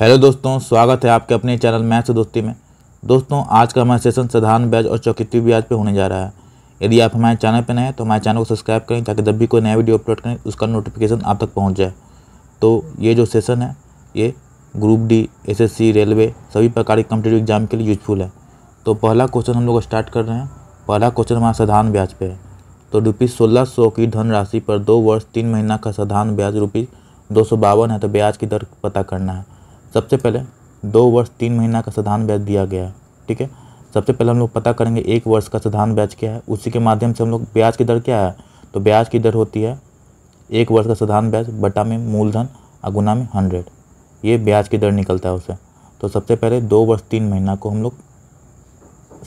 hello दोस्तों स्वागत है आपके अपने चैनल मैथ्स दोस्ती में दोस्तों आज का हमारा सेशन साधारण ब्याज और चौकीती ब्याज पे होने जा रहा है यदि आप हमारे चैनल पर नए हैं तो हमारे चैनल को सब्सक्राइब करें ताकि जब भी कोई नया वीडियो अपलोड करें उसका नोटिफिकेशन आप तक पहुँच जाए तो ये जो सेशन है ये ग्रुप डी एस रेलवे सभी प्रकार के कम्पिटेटिव एग्जाम के लिए यूजफुल है तो पहला क्वेश्चन हम लोग स्टार्ट कर रहे हैं पहला क्वेश्चन हमारा साधारण ब्याज पर है तो रुपीज़ सोलह सौ की धनराशि पर दो वर्ष तीन महीना का साधारण ब्याज रुपीज़ दो सौ बावन है तो ब्याज की दर पता करना है सबसे पहले दो वर्ष तीन महीना का साधारण ब्याज दिया गया है ठीक है सबसे पहले हम लोग पता करेंगे एक वर्ष का साधारण ब्याज क्या है उसी के माध्यम से हम लोग ब्याज की दर क्या है तो ब्याज की दर होती है एक वर्ष का साधारण ब्याज बटा में मूलधन और गुना में हंड्रेड ये ब्याज की दर निकलता है उसे तो सबसे पहले दो वर्ष तीन महीना को हम लोग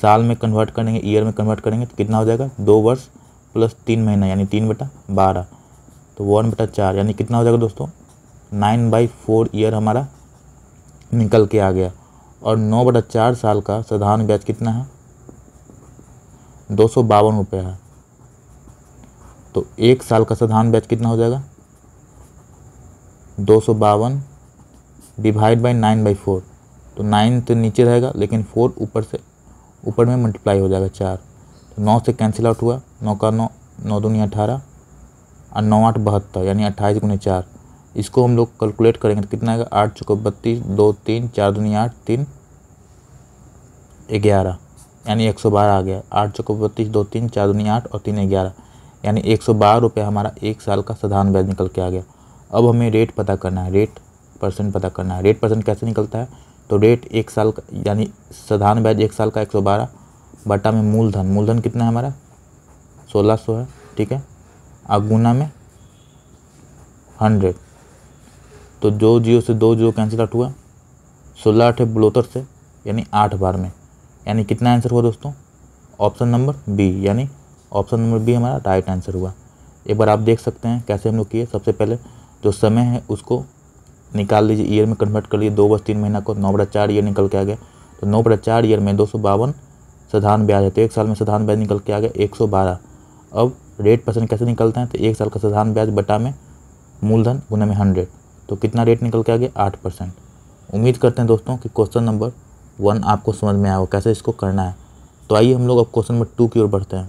साल में कन्वर्ट करेंगे ईयर में कन्वर्ट करेंगे तो कितना हो जाएगा दो वर्ष प्लस तीन महीना यानी तीन बटा बारह तो वन बटा चार यानी कितना हो जाएगा दोस्तों नाइन बाई फोर ईयर हमारा निकल के आ गया और नौ बटा चार साल का साधारण ब्याज कितना है दो सौ बावन रुपये है तो एक साल का साधारण ब्याज कितना हो जाएगा दो सौ बावन divide by nine by four तो नाइन तो नीचे रहेगा लेकिन फोर ऊपर से ऊपर में मल्टीप्लाई हो जाएगा चार तो नौ से कैंसिल आउट हुआ नौ का नौ नौ दूनी अठारह और नौ आठ बहत्तर यानी अट्ठाईस गुने चार इसको हम लोग कैलकुलेट करेंगे तो कितना आएगा आठ चुको बत्तीस दो तीन चार दुनिया आठ तीन ग्यारह यानी एक सौ बारह आ गया आठ चुको बत्तीस दो तीन चार दुनिया आठ और तीन ग्यारह यानी एक सौ बारह रुपये हमारा एक साल का साधारण ब्याज निकल के आ गया अब हमें रेट पता करना है रेट परसेंट पता करना है रेट परसेंट कैसे निकलता है तो रेट एक साल का यानी साधारण ब्याज एक साल का एक सौ बारह बटा में मूलधन मूलधन कितना है हमारा सोलह सौ है ठीक है अगुना गुना में हंड्रेड तो दो जीरो से दो जीरो कैंसिल आउट हुआ सोलह आठ बलोतर से यानी आठ बार में यानी कितना आंसर हुआ दोस्तों ऑप्शन नंबर बी यानी ऑप्शन नंबर बी हमारा राइट आंसर हुआ एक बार आप देख सकते हैं कैसे हम लोग किए सबसे पहले जो समय है उसको निकाल लीजिए ईयर में कन्वर्ट कर लिए दो बस तीन महीना को नौ बटा चार ईयर निकल के आ गया तो नौ बटा चार ईयर में दो सौ बावन साधारण ब्याज है तो एक साल में साधारण ब्याज निकल के आ गया एक सौ बारह अब रेट परसेंट कैसे निकलते हैं तो एक साल का साधारण ब्याज बटा में मूलधन गुना में हंड्रेड तो कितना रेट निकल के आ गया आठ परसेंट उम्मीद करते हैं दोस्तों कि क्वेश्चन नंबर वन आपको समझ में आया हो कैसे इसको करना है तो आइए हम लोग अब क्वेश्चन नंबर टू की ओर बढ़ते हैं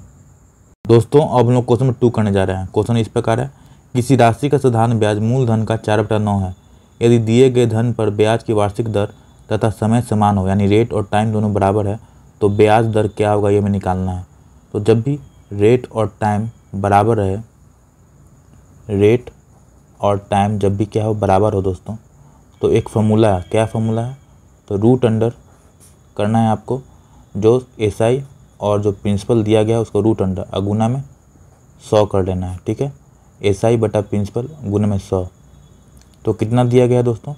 दोस्तों अब हम लोग क्वेश्चन नंबर टू करने जा रहे हैं क्वेश्चन इस प्रकार है किसी राशि का साधारण ब्याज मूलधन का चार बटा नौ है यदि दिए गए धन पर ब्याज की वार्षिक दर तथा समय समान हो यानी रेट और टाइम दोनों बराबर है तो ब्याज दर क्या होगा ये हमें निकालना है तो जब भी रेट और टाइम बराबर रहे रेट और टाइम जब भी क्या हो बराबर हो दोस्तों तो एक फार्मूला है क्या फार्मूला है तो रूट अंडर करना है आपको जो एस SI और जो प्रिंसिपल दिया गया है उसको रूट अंडर अगुना में सौ कर लेना है ठीक है एस SI बटा प्रिंसिपल गुना में सौ तो कितना दिया गया है दोस्तों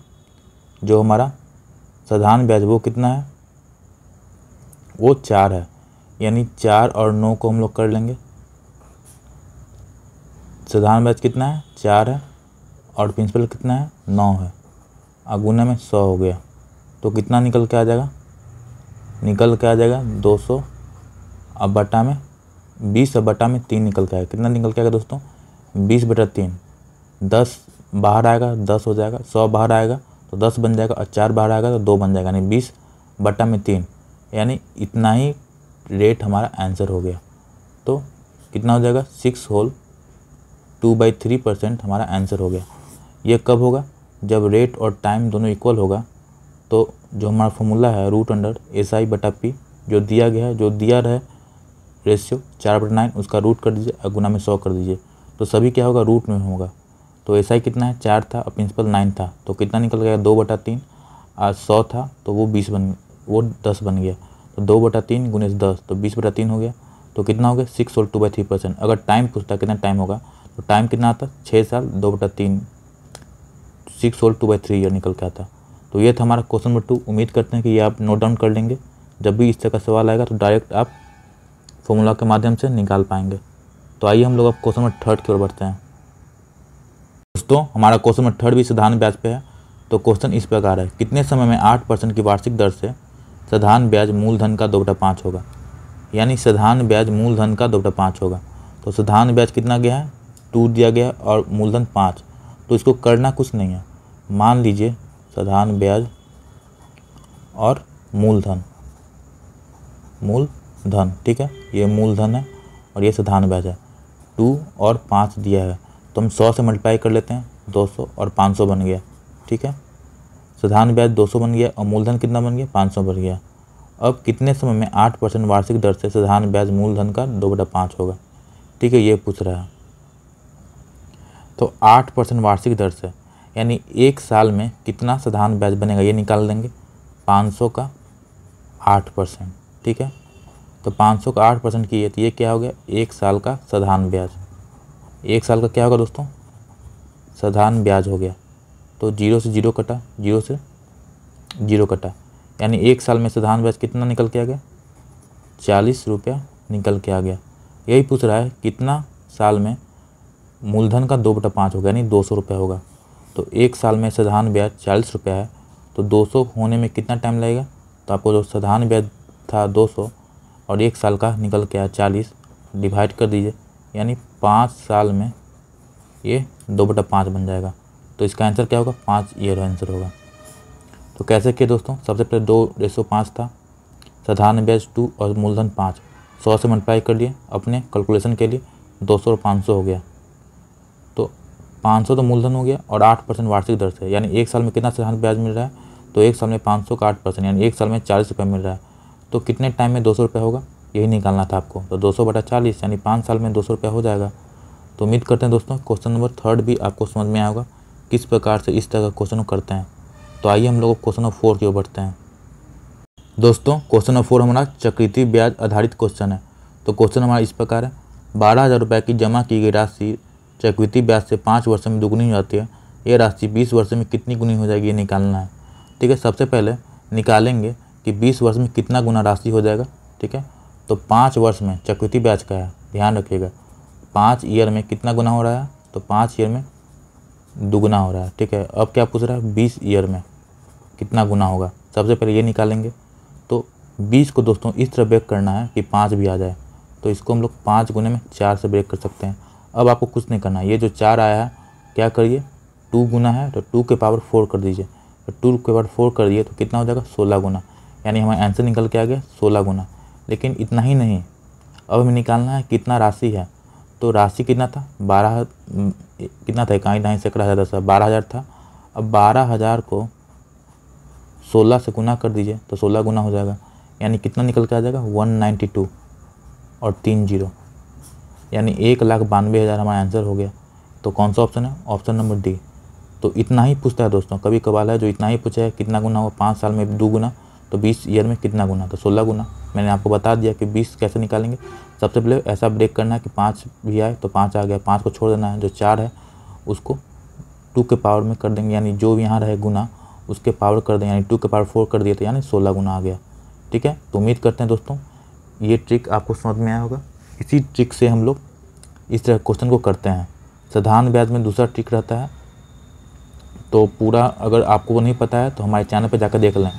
जो हमारा साधारण ब्याज वो कितना है वो चार है यानी चार और नौ को हम लोग कर लेंगे साधारण ब्याज कितना है चार है और प्रिंसिपल कितना है नौ है और में सौ हो गया तो कितना निकल के आ जाएगा निकल के आ जाएगा दो सौ अब बटा में बीस और बटा में तीन निकल के आएगा कितना निकल के आएगा दोस्तों बीस बटा तीन दस बाहर आएगा दस हो जाएगा सौ बाहर आएगा तो दस बन जाएगा और चार बाहर आएगा तो दो बन जाएगा यानी बीस बटा में तीन यानी इतना ही रेट हमारा आंसर हो गया तो कितना हो जाएगा six whole two by three percent हमारा आंसर हो गया यह कब होगा जब रेट और टाइम दोनों इक्वल होगा तो जो हमारा फॉर्मूला है रूट अंडर एस आई बटा पी जो दिया गया है जो दिया है रेशियो चार बटा नाइन उसका रूट कर दीजिए और गुना में सौ कर दीजिए तो सभी क्या होगा रूट में होगा तो एस आई कितना है चार था और प्रिंसिपल नाइन था तो कितना निकल गया दो बटा तीन और सौ था तो वो बीस बन वो दस बन गया तो दो बटा तीन गुने दस तो बीस बटा तीन हो गया तो कितना हो गया सिक्स और टू बाई थ्री परसेंट अगर टाइम पूछता कितना टाइम होगा तो टाइम कितना आता छः साल दो बटा तीन सिक्स और टू बाई थ्री ईयर निकल के आता तो ये था हमारा क्वेश्चन नंबर टू उम्मीद करते हैं कि ये आप नोट डाउन कर लेंगे जब भी इस तरह का सवाल आएगा तो डायरेक्ट आप फॉर्मूला के माध्यम से निकाल पाएंगे तो आइए हम लोग अब क्वेश्चन नंबर थर्ड की ओर बढ़ते हैं दोस्तों हमारा क्वेश्चन नंबर थर्ड भी साधारण ब्याज पे है तो क्वेश्चन इस प्रकार है कितने समय में आठ परसेंट की वार्षिक दर से साधारण ब्याज मूलधन का दो बटा पाँच होगा यानी साधारण ब्याज मूलधन का दो बटा पाँच होगा तो साधारण ब्याज कितना गया है टू दिया गया और मूलधन पाँच तो इसको करना कुछ नहीं है मान लीजिए साधारण ब्याज और मूलधन मूलधन ठीक है ये मूलधन है और ये साधारण ब्याज है टू और पाँच दिया है तो हम सौ से मल्टीप्लाई कर लेते हैं दो सौ और पाँच सौ बन गया ठीक है साधारण ब्याज दो सौ बन गया और मूलधन कितना बन गया पाँच सौ बन गया अब कितने समय में आठ परसेंट वार्षिक दर से साधारण ब्याज मूलधन का दो बटा पाँच होगा ठीक है ये पूछ रहा है तो आठ परसेंट वार्षिक दर से यानी एक साल में कितना साधारण ब्याज बनेगा ये निकाल देंगे 500 का आठ परसेंट ठीक है तो 500 का आठ परसेंट किए तो ये क्या हो गया एक साल का साधारण ब्याज एक साल का क्या होगा दोस्तों साधारण ब्याज हो गया तो जीरो से जीरो कटा जीरो से जीरो कटा यानी एक साल में साधारण ब्याज कितना निकल के आ गया चालीस रुपया निकल के आ गया यही पूछ रहा है कितना साल में मूलधन का दो बटा पाँच होगा यानी दो सौ रुपया होगा तो एक साल में साधारण ब्याज चालीस रुपये है तो दो सौ होने में कितना टाइम लगेगा तो आपको जो साधारण ब्याज था दो सौ और एक साल का निकल के आया चालीस डिवाइड कर दीजिए यानी पाँच साल में ये दो बटा पाँच बन जाएगा तो इसका आंसर क्या होगा पाँच ईयर आंसर होगा तो कैसे किए दोस्तों सबसे पहले दो रेसो पाँच था साधारण ब्याज टू और मूलधन पाँच सौ से मल्टीप्लाई कर लिए अपने कैलकुलेशन के लिए दो सौ और पाँच सौ हो गया पाँच तो मूलधन हो गया और आठ परसेंट वार्षिक दर से यानी एक साल में कितना सिद्धांत ब्याज मिल रहा है तो एक साल में पाँच का आठ परसेंट यानी एक साल में चालीस रुपये मिल रहा है तो कितने टाइम में दो सौ रुपये होगा यही निकालना था आपको तो दो सौ बटा चालीस यानी पाँच साल में दो सौ रुपये हो जाएगा तो उम्मीद करते हैं दोस्तों क्वेश्चन नंबर थर्ड भी आपको समझ में आएगा किस प्रकार से इस तरह का क्वेश्चन करते हैं तो आइए हम लोग क्वेश्चन नंबर फोर की ओर बढ़ते हैं दोस्तों क्वेश्चन नंबर फोर हमारा चक्रीति ब्याज आधारित क्वेश्चन है तो क्वेश्चन हमारा इस प्रकार है बारह हज़ार रुपये की जमा की गई राशि चक्रवृत्ति ब्याज से पाँच वर्ष में दोगुनी हो जाती है ये राशि बीस वर्ष में कितनी गुनी हो जाएगी ये निकालना है ठीक है सबसे पहले निकालेंगे कि बीस वर्ष में कितना गुना राशि हो जाएगा ठीक है तो पाँच वर्ष में चक्रवृत्ति ब्याज का है ध्यान रखिएगा पाँच ईयर में कितना गुना हो रहा है तो पाँच ईयर में दुगुना हो रहा है ठीक है अब क्या पूछ रहा है बीस ईयर में कितना गुना होगा सबसे पहले ये निकालेंगे तो बीस को दोस्तों इस तरह ब्रेक करना है कि पाँच भी आ जाए तो इसको हम लोग पाँच गुने में चार से ब्रेक कर सकते हैं अब आपको कुछ नहीं करना है ये जो चार आया है क्या करिए टू गुना है तो टू के पावर फोर कर दीजिए तो टू के पावर फोर कर दिए तो कितना हो जाएगा सोलह गुना यानी हमारा आंसर निकल के आ गया सोलह गुना लेकिन इतना ही नहीं अब हमें निकालना है कितना राशि है तो राशि कितना था बारह हम्म, कितना था इकाई ढाई सैकड़ा हज़ार दस बारह हज़ार था अब बारह हज़ार को सोलह से गुना कर दीजिए तो सोलह गुना हो जाएगा यानी कितना निकल के आ जाएगा वन नाइन्टी टू और तीन जीरो यानी एक लाख बानवे हज़ार हमारा आंसर हो गया तो कौन सा ऑप्शन है ऑप्शन नंबर डी तो इतना ही पूछता है दोस्तों कभी कभार है जो इतना ही पूछा है कितना गुना हुआ पाँच साल में दो गुना तो बीस ईयर में कितना गुना तो सोलह गुना मैंने आपको बता दिया कि बीस कैसे निकालेंगे सबसे पहले ऐसा ब्रेक करना है कि पाँच भी आए तो पाँच आ गया पाँच को छोड़ देना है जो चार है उसको टू के पावर में कर देंगे यानी जो भी यहाँ रहे गुना उसके पावर कर दें यानी टू के पावर फोर कर दिए तो यानी सोलह गुना आ गया ठीक है तो उम्मीद करते हैं दोस्तों ये ट्रिक आपको समझ में आया होगा इसी ट्रिक से हम लोग इस तरह क्वेश्चन को करते हैं साधारण ब्याज में दूसरा ट्रिक रहता है तो पूरा अगर आपको वो नहीं पता है तो हमारे चैनल पर जाकर देख लें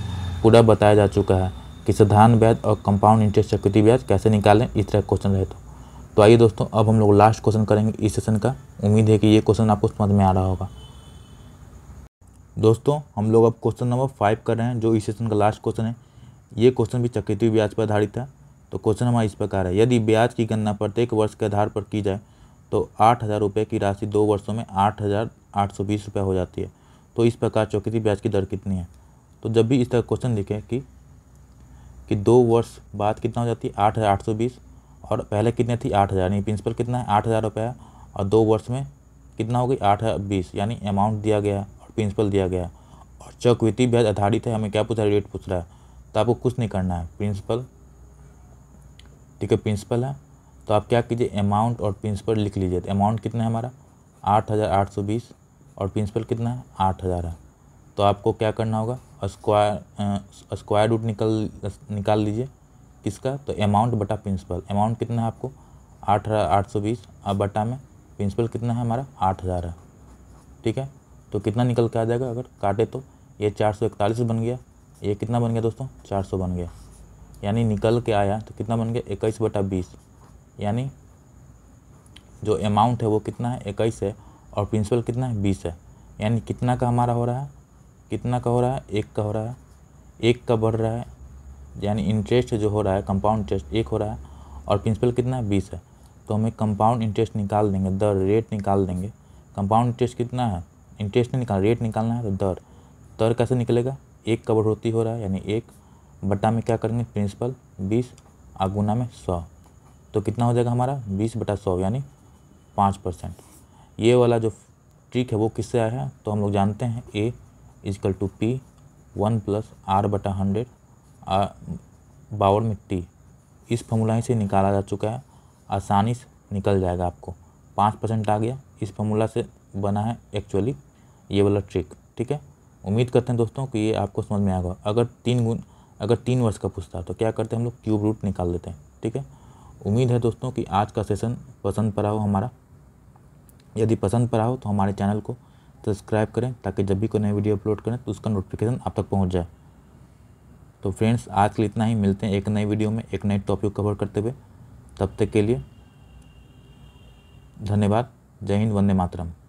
पूरा बताया जा चुका है कि साधारण ब्याज और कंपाउंड इंटरेस्ट चक्रवृद्धि ब्याज कैसे निकालें इस तरह क्वेश्चन रहे तो तो आइए दोस्तों अब हम लोग लास्ट क्वेश्चन करेंगे इस सेशन का उम्मीद है कि ये क्वेश्चन आपको समझ में आ रहा होगा दोस्तों हम लोग अब क्वेश्चन नंबर फाइव कर रहे हैं जो इस सेशन का लास्ट क्वेश्चन है ये क्वेश्चन भी चक्रवृद्धि ब्याज पर आधारित है तो क्वेश्चन हमारा इस प्रकार है यदि ब्याज की गणना प्रत्येक वर्ष के आधार पर की जाए तो आठ हज़ार रुपये की राशि दो वर्षों में आठ हज़ार आठ सौ बीस रुपये हो जाती है तो इस प्रकार चौकती ब्याज की दर कितनी है तो जब भी इस तरह क्वेश्चन लिखें कि कि दो वर्ष बाद कितना हो जाती है आठ हज़ार आठ सौ बीस और पहले कितनी थी आठ हज़ार यानी प्रिंसिपल कितना है आठ हज़ार रुपये और दो वर्ष में कितना हो गई आठ हज़ार बीस यानी अमाउंट दिया गया है और प्रिंसिपल दिया गया है और चौकवीति ब्याज आधारित है हमें क्या पूछ रहा है रेट पूछ रहा है तो आपको कुछ नहीं करना है प्रिंसिपल ठीक है प्रिंसिपल है तो आप क्या कीजिए अमाउंट और प्रिंसिपल लिख लीजिए तो अमाउंट कितना है हमारा आठ हज़ार आठ सौ बीस और प्रिंसिपल कितना है आठ हज़ार है तो आपको क्या करना होगा स्क्वायर स्क्वायर रूट निकल निकाल लीजिए किसका तो अमाउंट बटा प्रिंसिपल अमाउंट कितना है आपको आठ हज़ार आठ सौ बीस और बटा में प्रिंसिपल कितना है हमारा आठ हज़ार है ठीक है तो कितना निकल के आ जाएगा अगर काटे तो ये चार सौ इकतालीस बन गया ये कितना बन गया दोस्तों चार सौ बन गया यानी निकल के आया तो कितना बन गया इक्कीस बटा बीस यानी जो अमाउंट है वो कितना है इक्कीस है और प्रिंसिपल कितना है बीस है यानी कितना का हमारा हो रहा है कितना का हो रहा है एक का हो रहा है एक का बढ़ रहा है यानी इंटरेस्ट जो हो रहा है कंपाउंड इंटरेस्ट एक हो रहा है और प्रिंसिपल कितना है बीस है तो हमें कंपाउंड इंटरेस्ट निकाल देंगे दर रेट निकाल देंगे कंपाउंड इंटरेस्ट कितना है इंटरेस्ट नहीं निकाल रेट निकालना है तो दर दर कैसे निकलेगा एक का बढ़ोतरी हो रहा है यानी एक बट्टा में क्या करेंगे प्रिंसिपल बीस और गुना में सौ तो कितना हो जाएगा हमारा बीस बटा सौ यानी पाँच परसेंट ये वाला जो ट्रिक है वो किससे आया है तो हम लोग जानते हैं A equal to P one plus R बटा हंड्रेड बावर में टी इस फॉर्मूला से निकाला जा चुका है आसानी से निकल जाएगा आपको पाँच परसेंट आ गया इस फॉर्मूला से बना है एक्चुअली ये वाला ट्रिक ठीक है उम्मीद करते हैं दोस्तों कि ये आपको समझ में आएगा अगर तीन गुण अगर तीन वर्ष का पूछता है तो क्या करते हैं हम लोग क्यूब रूट निकाल लेते हैं ठीक है उम्मीद है दोस्तों कि आज का सेशन पसंद पड़ा हो हमारा यदि पसंद पड़ा हो तो हमारे चैनल को सब्सक्राइब करें ताकि जब भी कोई नई वीडियो अपलोड करें तो उसका नोटिफिकेशन आप तक पहुँच जाए तो फ्रेंड्स आज के लिए इतना ही मिलते हैं एक नई वीडियो में एक नए टॉपिक कवर करते हुए तब तक के लिए धन्यवाद जय हिंद वंदे मातरम